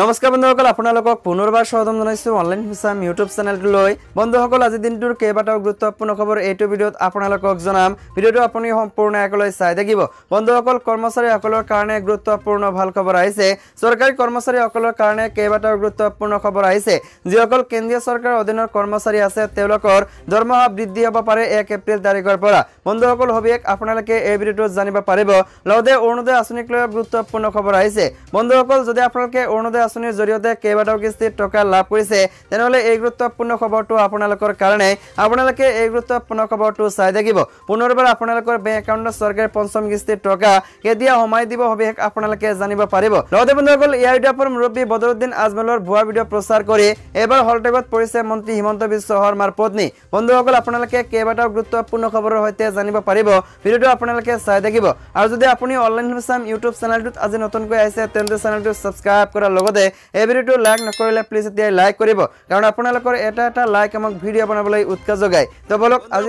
নমস্কাৰ বন্ধুসকল আপোনালোকক পুনৰবাৰ স্বাগতম জনাইছোঁ অনলাইন হিচাম ইউটিউব চেনেলটোলৈ বন্ধুসকল আজি দিনটোৰ কেইবাটাও গুৰুত্বপূৰ্ণ খবৰ এইটো ভিডিঅ'ত আপোনালোকক জনাম ভিডিঅ'টো আপুনি সম্পূৰ্ণ একলৈ চাই থাকিব বন্ধুসকল কৰ্মচাৰীসকলৰ কাৰণে গুৰুত্বপূৰ্ণ ভাল খবৰ আহিছে চৰকাৰী কৰ্মচাৰীসকলৰ কাৰণে কেইবাটাও গুৰুত্বপূৰ্ণ খবৰ আহিছে যিসকল কেন্দ্ৰীয় চৰকাৰৰ অধীনৰ কৰ্মচাৰী আছে তেওঁলোকৰ দৰমহা বৃদ্ধি হ'ব পাৰে এক এপ্ৰিল তাৰিখৰ পৰা বন্ধুসকল সবিশেষ আপোনালোকে এই ভিডিঅ'টোত জানিব পাৰিব লগতে অৰুণোদয় আঁচনিক লৈ গুৰুত্বপূৰ্ণ খবৰ আহিছে বন্ধুসকল যদি আপোনালোকে অৰুণোদয় আঁচনিৰ জৰিয়তে কেইবাটাও কিস্তিত টকা লাভ কৰিছে তেনেহ'লে এই গুৰুত্বপূৰ্ণ খবৰটো আপোনালোকৰ কাৰণে আপোনালোকে এই গুৰুত্বপূৰ্ণ খবৰটো চাই থাকিব পুনৰবাৰ আপোনালোকৰ বেংক একাউণ্টত চৰকাৰী পঞ্চম কিস্তিত টকা কেতিয়া সোমাই দিব সবিশেষ আপোনালোকে জানিব পাৰিব লগতে বন্ধুসকল ইয়াৰ ভিডিঅ'ৰ মুৰব্বী বদৰুদ্দিন আজমলৰ ভুৱা ভিডিঅ' প্ৰচাৰ কৰি এইবাৰ হলটেগত পৰিছে মন্ত্ৰী হিমন্ত বিশ্ব শৰ্মাৰ পত্নী বন্ধুসকল আপোনালোকে কেইবাটাও গুৰুত্বপূৰ্ণ খবৰৰ সৈতে জানিব পাৰিব ভিডিঅ'টো আপোনালোকে চাই থাকিব আৰু যদি আপুনি অনলাইন ইউটিউব চেনেলটোত আজি নতুনকৈ আহিছে তেন্তে চেনেলটো ছাবস্ক্ৰাইব কৰাৰ লগত মধ্যে এই ভিডিঅ'টো লাইক নকৰিলে প্লিজ এতিয়া লাইক কৰিব কাৰণ আপোনালোকৰ এটা এটা লাইক আমাক ভিডিঅ' বনাবলৈ উৎসাহ যোগায় তো বলক আজি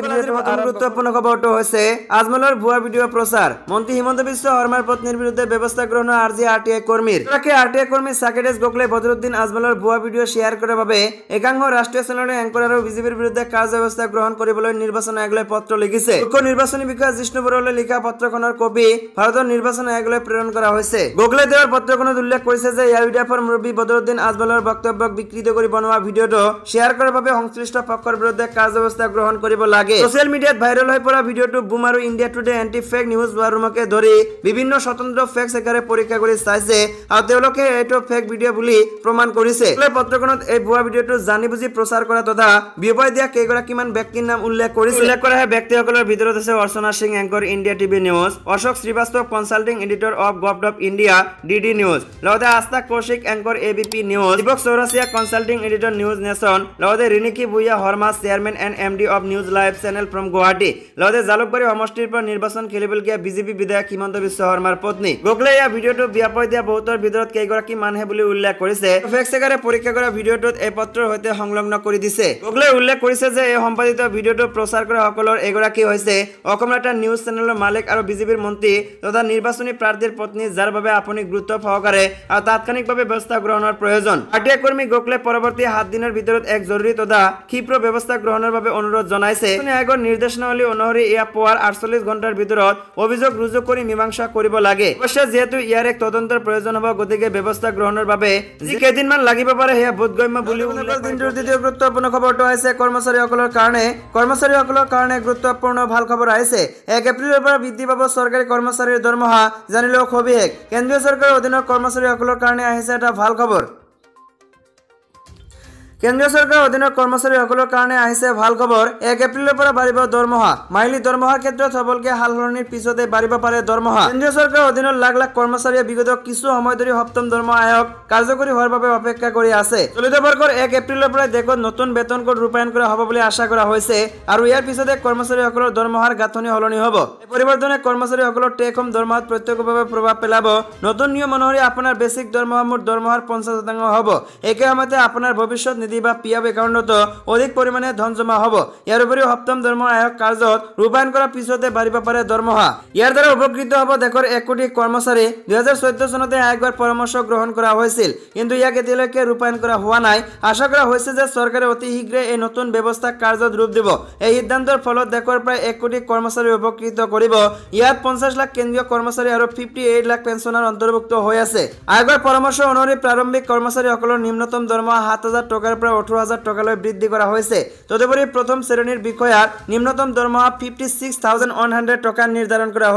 গুৰুত্বপূৰ্ণ খবৰটো হৈছে আজমলৰ ভুৱা ভিডিঅ' প্ৰচাৰ মন্ত্ৰী হিমন্ত বিশ্ব শৰ্মাৰ পত্নীৰ বিৰুদ্ধে ব্যৱস্থা গ্ৰহণৰ আৰ্জি আৰ টি আই কৰ্মীৰ আৰ টি আই কৰ্মী সাকেটেশ গোখলে বদরুদ্দিন আজমলৰ ভুৱা ভিডিঅ' শ্বেয়াৰ কৰাৰ বাবে একাংশ ৰাষ্ট্ৰীয় চেনেলৰ এংকৰ আৰু বিজেপিৰ বিৰুদ্ধে কাৰ্যব্যৱস্থা গ্ৰহণ কৰিবলৈ নিৰ্বাচন আয়োগলৈ পত্ৰ লিখিছে মুখ্য নিৰ্বাচনী বিষয়া জিষ্ণু বৰুৱালৈ লিখা পত্ৰখনৰ কপি ভাৰতৰ নিৰ্বাচন আয়োগলৈ প্ৰেৰণ কৰা হৈছে গোখলে দেৱৰ পত্ৰখনত উল্লেখ কৰিছে যে ইয়াৰ এফৰ মুৰব্বী বদৰুদ্দিন আজমলেৰ বক্তব্য বিকৃত কৰি কৰে বনোয়া ভিডিওটি কৰাৰ বাবে সংশ্লিষ্ট পক্ষৰ বিরুদ্ধে কার্যব্যবস্থা গ্রহণ করব লাগে সোশ্যাল মিডিয়াত ভাইরাল হয়ে পড়া ভিডিওটি বুম আর India Today anti fake news ওয়ারুমকে ধরে বিভিন্ন স্বতন্ত্র ফেক সেখানে পরীক্ষা করে চাইছে আর এটো ফেক ভিডিও বলে প্রমাণ করেছে পত্রখনত এই ভুৱা ভিডিঅ'টো জানি বুজি প্ৰচাৰ কৰা তথা বিপয় দিয়া কেইগৰাকীমান ব্যক্তিৰ নাম উল্লেখ কৰিছে উল্লেখ কৰা হয় ব্য়ক্তিসকলৰ ভিতৰত আছে Archana Singh anchor India TV news Ashok Srivastava consulting editor of gov India D D news লগতে Astha Kaushik anchor ABP news Deepak Chaurasia consulting editor news nation লগতে Riniki Bhuyan Sharma chairman and M of news live channel from Guwahati লগতে জালুকবাড়ী সমষ্টির পর নির্বাচন খেলবলিয়া বিজেপি বিধায়ক হিমন্ত বিশ্ব শর্মার পত্নী গুগলে এই ভিডিওটি ব্যাপক দিয়া বহুতর ভিতর কেগী মানে বলে উল্লেখ করেছে ফেক চেকারে পরীক্ষা করা ভিডিওট এই পত্রর সহ সংলগ্ন করে দিছে গোখলে উল্লেখ কৰিছে যে এই সম্পাদিত প্ৰচাৰ কৰা কৰা সকলেৰ এগাৰী হয়েছে একটা নিউজ চ্যানেলেৰ মালিক আৰু বিজেপিৰ মন্ত্ৰী তথা নিৰ্বাচনী প্ৰাৰ্থীৰ পত্নী যাৰ বাবে আপুনি গুৰুত্ব সহকাৰে আৰু তাৎক্ষণিকভাৱে ব্যৱস্থা গ্ৰহণৰ প্ৰয়োজন পাৰ্টিয়া কৰ্মী গোখলে পৰৱৰ্তী সাত দিনৰ ভিতৰত এক জৰুৰী তথা ক্ষীপ্ৰ ব্যৱস্থা গ্ৰহণৰ বাবে অনুৰোধ জনাইছে আয়োগৰ নিৰ্দেশনাৱলী অনুসৰি ইয়াৰ পুৱাৰ আঠচল্লিছ ঘণ্টাৰ ভিতৰত অভিযোগ ৰুজু কৰি মীমাংসা কৰিব লাগে অৱশ্যে যিহেতু ইয়াৰ এক তদন্তৰ প্ৰয়োজন হ'ব গতিকে ব্যৱস্থা গ্ৰহণৰ বাবে যি কেইদিনমান লাগিব পাৰে সেয়া বোধগম্য বুলি দিনটোৰ দ্বিতীয় গুৰুত্বপূৰ্ণ খবৰটো আহিছে কৰ্মচাৰীসকলৰ কাৰণে কৰ্মচাৰীসকলৰ কাৰণে গুৰুত্বপূৰ্ণ ভাল খবৰ আহিছে এক এপ্ৰিলৰ পৰা বৃদ্ধি পাব চৰকাৰী কৰ্মচাৰীৰ দৰমহা জানিলেও সবিশেষ কেন্দ্ৰীয় চৰকাৰৰ অধীনৰ কৰ্মচাৰীসকলৰ কাৰণে আহিছে এটা ভাল খবর কেন্দ্ৰীয় চৰকাৰৰ অধীনেৰ কৰ্মচাৰীসকলৰ কাৰণে আহিছে ভাল খবৰ এক এপ্ৰিলৰ পৰা বাঢ়িব দৰমহা মাইলি দৰমহাৰ ক্ষেত্ৰত সবলকে হাল সলনিৰ পিছতে বাঢ়িব পাৰে দৰমহা কেন্দ্ৰীয় সৰকাৰেৰ অধীনেৰ লাখ লাখ কৰ্মচাৰীয়ে বিগত কিছু সময় ধৰি সপ্তম দৰমহা আয়োগ কাৰ্যকৰী হোৱাৰ বাবে অপেক্ষা কৰি আছে চলিত বৰ্ষৰ এক এপ্ৰিলৰ পৰ দেশত নতুন বেতন কোড ৰূপায়ণ কৰা হব বুলি আশা কৰা হৈছে আৰু ইয়াৰ পিছতে কৰ্মচাৰীসকলৰ দৰমহাৰ গাঁথনি সলনি হব এই পৰিবৰ্তনে কৰ্মচাৰী টেক হোম দৰমহাত প্ৰত্যক্ষভাবে প্ৰভাৱ পেলাব নতুন নিয়ম অনুসৰি আপোনাৰ বেছিক দৰমহা মোৰ দৰমহাৰ পঞ্চাশ শতাংশ হব একে সময়তে আপোনাৰ ভৱিষ্যত চি বা পি এফ একাউণ্টতো অধিক পৰিমাণে ধন জমা হ'ব ইয়াৰ উপৰিও সপ্তম দৰমহা আয়োগ কাৰ্যত ৰূপায়ণ কৰাৰ পিছতে বাঢ়িব পাৰে দৰমহা ইয়াৰ দ্বাৰা উপকৃত হ'ব দেশৰ এক কোটি কৰ্মচাৰী দুহেজাৰ চৈধ্য চনতে আয়োগৰ পৰামৰ্শ গ্ৰহণ কৰা হৈছিল কিন্তু ইয়াক এতিয়ালৈকে ৰূপায়ণ কৰা হোৱা নাই আশা কৰা হৈছে যে চৰকাৰে অতি শীঘ্ৰে এই নতুন ব্যৱস্থাক কাৰ্যত ৰূপ দিব এই সিদ্ধান্তৰ ফলত দেশৰ প্ৰায় এক কোটি কৰ্মচাৰী উপকৃত কৰিব ইয়াত পঞ্চাছ লাখ কেন্দ্ৰীয় কৰ্মচাৰী আৰু ফিফটি এইট লাখ পেঞ্চনাৰ অন্তৰ্ভুক্ত হৈ আছে আয়োগৰ পৰামৰ্শ অনুসৰি প্ৰাৰম্ভিক কৰ্মচাৰীসকলৰ নিম্নতম দৰমহা সাত হাজাৰ টকাৰ পৰা ওঠৰ হাজাৰ টকালৈ বৃদ্ধি কৰা হৈছে তদুপৰি প্ৰথম শ্ৰেণীৰ দৰমহা কৰা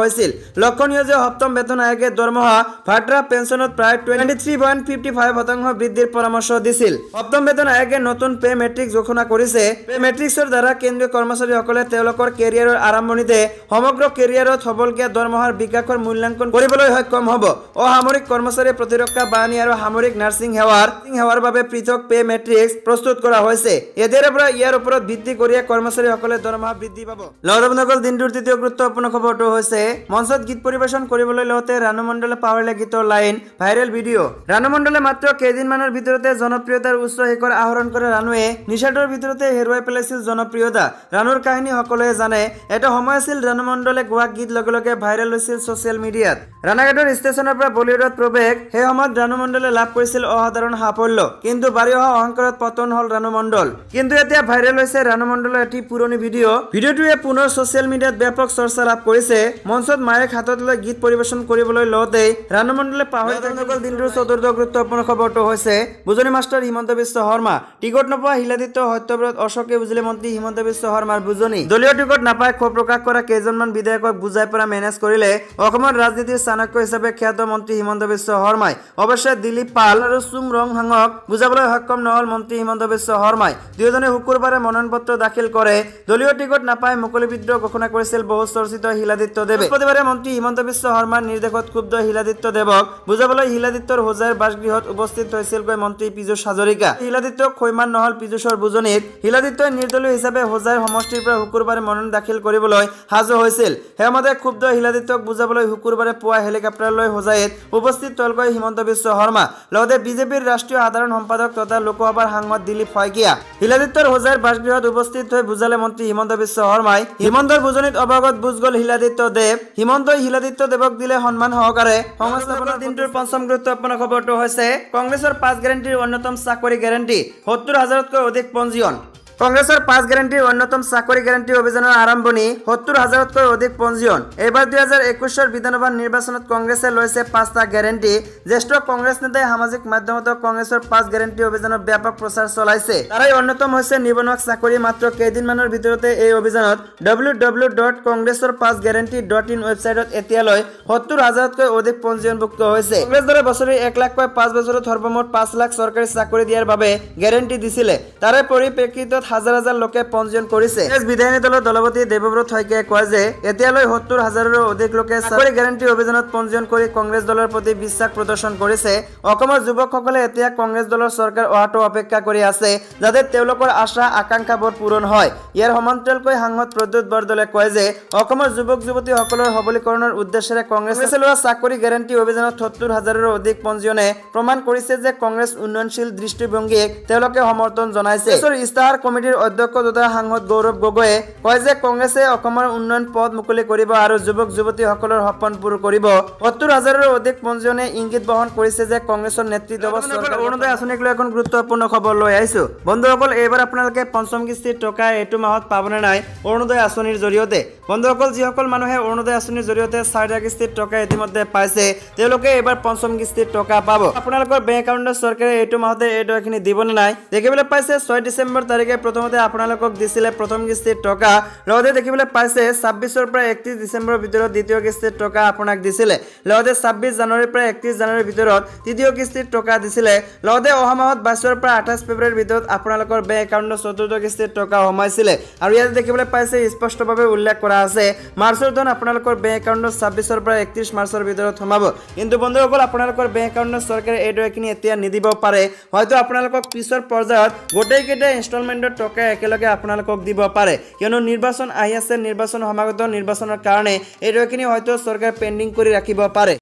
হৈছিল পে মেট্ৰিক ঘোষণা কৰিছে পে মেট্ৰিক্সৰ কেন্দ্ৰীয় কৰ্মচাৰীসকলে তেওঁলোকৰ কেৰিয়াৰৰ আৰম্ভণিতে সমগ্ৰ কেৰিয়াৰত হ'বলগীয়া দৰমহাৰ বিকাশৰ মূল্যাংকন কৰিবলৈ সক্ষম হ'ব অসামৰিক কৰ্মচাৰী প্ৰতিৰক্ষা বাহিনী আৰু সামৰিক নাৰ্ছিং সেৱাৰ সেৱাৰ বাবে পৃথক পে মেট্ৰিক ডেস্ক প্ৰস্তুত কৰা হৈছে এতিয়াৰে পৰা ইয়াৰ ওপৰত ভিত্তি কৰিয়ে কৰ্মচাৰীসকলে দৰমহা বৃদ্ধি পাব লৰৱ নগল দিনটোৰ তৃতীয় গুৰুত্বপূৰ্ণ খবৰটো হৈছে মঞ্চত গীত পৰিৱেশন কৰিবলৈ লওঁতে ৰাণুমণ্ডলে পাৱাৰলে গীতৰ লাইন ভাইৰেল ভিডিঅ' ৰাণুমণ্ডলে মাত্ৰ কেইদিনমানৰ ভিতৰতে জনপ্ৰিয়তাৰ উচ্চ শিখৰ আহৰণ কৰে ৰাণুৱে নিচাটোৰ ভিতৰতে হেৰুৱাই পেলাইছিল জনপ্ৰিয়তা ৰাণুৰ কাহিনী সকলোৱে জানে এটা সময় আছিল ৰাণুমণ্ডলে গোৱা গীত লগে লগে ভাইৰেল হৈছিল ছ'চিয়েল মিডিয়াত ৰাণাঘাটৰ ষ্টেচনৰ পৰা বলিউডত প্ৰৱেশ সেই সময়ত ৰাণুমণ্ডলে লাভ কৰিছিল অসাধাৰণ সাফল্য কিন্তু বাঢ়ি অহা অহংকাৰত পতন হল ৰাণুমণ্ডল কিন্তু এতিয়া ভাইৰেল হৈছে ৰাণুমণ্ডলৰ এটি পুৰণি ভিডিঅ' ভিডিঅ'টোৱে পুনৰ ছচিয়েল মিডিয়াত ব্যাপক চৰ্চা লাভ কৰিছে মঞ্চত মায়েক হাতত লৈ গীত পৰিৱেশন কৰিবলৈ লওঁতে ৰাণুমণ্ডলে পাহৰি দিলটোৰ চতুৰ্থ গুৰুত্বপূৰ্ণ খবৰটো হৈছে বুজনি মাষ্টাৰ হিমন্ত বিশ্ব শৰ্মা টিকট নোপোৱা শিলাদিত্য সত্যব্ৰত অশোকে বুজিলে মন্ত্ৰী হিমন্ত বিশ্ব শৰ্মাৰ বুজনি দলীয় টিকট নাপায় ক্ষোভ প্ৰকাশ কৰা কেইজনমান বিধায়কক বুজাই পৰা মেনেজ কৰিলে অসমৰ ৰাজনীতিৰ চাণক্য হিচাপে খ্যাত মন্ত্ৰী হিমন্ত বিশ্ব শৰ্মাই অৱশ্যে দিলীপ পাল আৰু চুম ৰং হাঙক বুজাবলৈ সক্ষম নহল সভাপতি হিমন্ত বিশ্ব শর্মায় দুজনে শুক্রবারে মনোনয়নপত্র দাখিল করে দলীয় টিকট নাপায় মুক্তি বিদ্রোহ ঘোষণা করেছিল বহু চর্চিত হিলাদিত্য দেব বৃহস্পতিবার মন্ত্রী হিমন্ত বিশ্ব শর্মার নির্দেশত ক্ষুব্ধ হিলাদিত্য দেবক বুঝাবল হিলাদিত্যর হোজার বাসগৃহত উপস্থিত হয়েছিল মন্ত্রী পীযুষ হাজরিকা হিলাদিত্য ক্ষয়মান নহল পীযুষর বুজনীত হিলাদিত্যই নির্দলীয় হিসাবে হোজার সমষ্টির পর শুক্রবারে মনোনয়ন দাখিল করবলে সাজু হয়েছিল সেইমতে ক্ষুব্ধ হিলাদিত্যক বুঝাবল শুক্রবারে পুয়া হেলিকপ্টারল হোজায়ত উপস্থিত তলগ হিমন্ত বিশ্ব শর্মা লগতে বিজেপির রাষ্ট্রীয় সাধারণ সম্পাদক তথা লোকসভার সাংবাদ দিলীপ শইকীয়া শিলাদিত্যৰ হোজাইৰ বাসগৃহত উপস্থিত হৈ বুজালে মন্ত্ৰী হিমন্ত বিশ্ব শৰ্মাই হিমন্তৰ বুজনিত অৱগত বুজ গল শিলাদিত্য দেৱ হিমন্তই শিলাদিত্য দেৱক দিলে সন্মান সহকাৰে সংস্থাপনৰ দিনটোৰ পঞ্চম গুৰুত্বপূৰ্ণ খবৰটো হৈছে কংগ্ৰেছৰ পাঁচ গেৰেণ্টিৰ অন্যতম চাকৰি গেৰেণ্টি সত্তৰ হাজাৰতকৈ অধিক পঞ্জীয়ন কংগ্ৰেছৰ পাঁচ গেৰাণ্টিৰ অন্যতম চাকৰি গেৰাণ্টি অভিযানৰ আৰম্ভণি সত্তৰ হাজাৰতকৈ অধিক পঞ্জীয়ন এইবাৰ দুহেজাৰ একৈছৰ বিধানসভা নিৰ্বাচনত কংগ্ৰেছে লৈছে পাঁচটা গেৰাণ্টি জ্যেষ্ঠ কংগ্ৰেছ নেতাই সামাজিক মাধ্যমত কংগ্ৰেছৰ পাঁচ গেৰাণ্টি অভিযানৰ ব্যাপক প্ৰচাৰ চলাইছে তাৰে অন্যতম হৈছে নিবনুৱাক চাকৰি মাত্ৰ কেইদিনমানৰ ভিতৰতে এই অভিযানত ডব্লিউ ডব্লিউ ডট কংগ্ৰেছৰ পাঁচ গেৰাণ্টি ডট ইন ৱেবছাইটত এতিয়ালৈ সত্তৰ হাজাৰতকৈ অধিক পঞ্জীয়নভুক্ত হৈছে কংগ্ৰেছ দলে বছৰি এক লাখ লাখকৈ পাঁচ বছৰত সৰ্বমুঠ পাঁচ লাখ চৰকাৰী চাকৰি দিয়াৰ বাবে গেৰাণ্টি দিছিলে তাৰে পৰিপ্ৰেক্ষিতত হাজাৰ হাজাৰ লোকে পঞ্জীয়ন কৰিছে বিধায়িনী দলৰ দলপতি দেৱব্ৰত শইকীয়াই কয় যে এতিয়ালৈ সত্তৰ হাজাৰৰো অধিক লোকে চাকৰি গেৰেণ্টি অভিযানত পঞ্জীয়ন কৰি কংগ্ৰেছ দলৰ প্ৰতি বিশ্বাস প্ৰদৰ্শন কৰিছে অসমৰ যুৱকসকলে এতিয়া কংগ্ৰেছ দলৰ চৰকাৰ অহাটো অপেক্ষা কৰি আছে যাতে তেওঁলোকৰ আশা আকাংক্ষাবোৰ পূৰণ হয় ইয়াৰ সমান্তৰালকৈ সাংসদ প্ৰদ্যুৎ বৰদলে কয় যে অসমৰ যুৱক যুৱতীসকলৰ সবলীকৰণৰ উদ্দেশ্যেৰে কংগ্ৰেছে লোৱা চাকৰি গেৰেণ্টি অভিযানত সত্তৰ হাজাৰৰো অধিক পঞ্জীয়নে প্ৰমাণ কৰিছে যে কংগ্ৰেছ উন্নয়নশীল দৃষ্টিভংগীক তেওঁলোকে সমৰ্থন জনাইছে ইস্তাহাৰ কমিটি কমিটিৰ অধ্যক্ষ তথা সাংসদ গৌৰৱ গগৈয়ে কয় যে কংগ্ৰেছে অসমৰ উন্নয়ন পথ মুকলি কৰিব আৰু যুৱক যুৱতীসকলৰ সপোন পূৰ কৰিব সত্তৰ হাজাৰৰো অধিক পঞ্জীয়নে ইংগিত বহন কৰিছে যে কংগ্ৰেছৰ নেতৃত্ব অৰুণোদয় আঁচনিক লৈ এখন গুৰুত্বপূৰ্ণ খবৰ লৈ আহিছো বন্ধুসকল এইবাৰ আপোনালোকে পঞ্চম কিস্তিৰ টকা এইটো মাহত পাবনে নাই অৰুণোদয় আঁচনিৰ জৰিয়তে বন্ধুসকল যিসকল মানুহে অৰুণোদয় আঁচনিৰ জৰিয়তে চাৰি লাখ কিস্তিত টকা ইতিমধ্যে পাইছে তেওঁলোকে এইবাৰ পঞ্চম কিস্তিত টকা পাব আপোনালোকৰ বেংক একাউণ্টত চৰকাৰে এইটো মাহতে এই টকাখিনি দিবনে নাই দেখিবলৈ পাইছে ছয় ডিচেম্বৰ তাৰিখে প্ৰথমতে আপোনালোকক দিছিলে প্ৰথম কিস্তিত টকা লগতে দেখিবলৈ পাইছে ছাব্বিছৰ পৰা একত্ৰিছ ডিচেম্বৰৰ ভিতৰত দ্বিতীয় কিস্তিত টকা আপোনাক দিছিলে লগতে ছাব্বিছ জানুৱাৰীৰ পৰা একত্ৰিছ জানুৱাৰীৰ ভিতৰত তৃতীয় কিস্তিত টকা দিছিলে লগতে অহা মাহত বাইছৰ পৰা আঠাইছ ফেব্ৰুৱাৰীৰ ভিতৰত আপোনালোকৰ বেংক একাউণ্টত চতুৰ্থ কিস্তিত টকা সোমাইছিলে আৰু ইয়াতে দেখিবলৈ পাইছে স্পষ্টভাৱে উল্লেখ কৰা কৰা আছে মাৰ্চৰ ধন আপোনালোকৰ বেংক একাউণ্টত ছাব্বিছৰ পৰা একত্ৰিছ মাৰ্চৰ ভিতৰত সোমাব কিন্তু বন্ধুসকল আপোনালোকৰ বেংক একাউণ্টত চৰকাৰে এইদৰেখিনি এতিয়া নিদিব পাৰে হয়তো আপোনালোকক পিছৰ পৰ্যায়ত গোটেইকেইটা ইনষ্টলমেণ্টৰ টকা একেলগে আপোনালোকক দিব পাৰে কিয়নো নিৰ্বাচন আহি আছে নিৰ্বাচন সমাগত নিৰ্বাচনৰ কাৰণে এইদৰেখিনি হয়তো চৰকাৰে পেণ্ডিং কৰি ৰাখিব পাৰে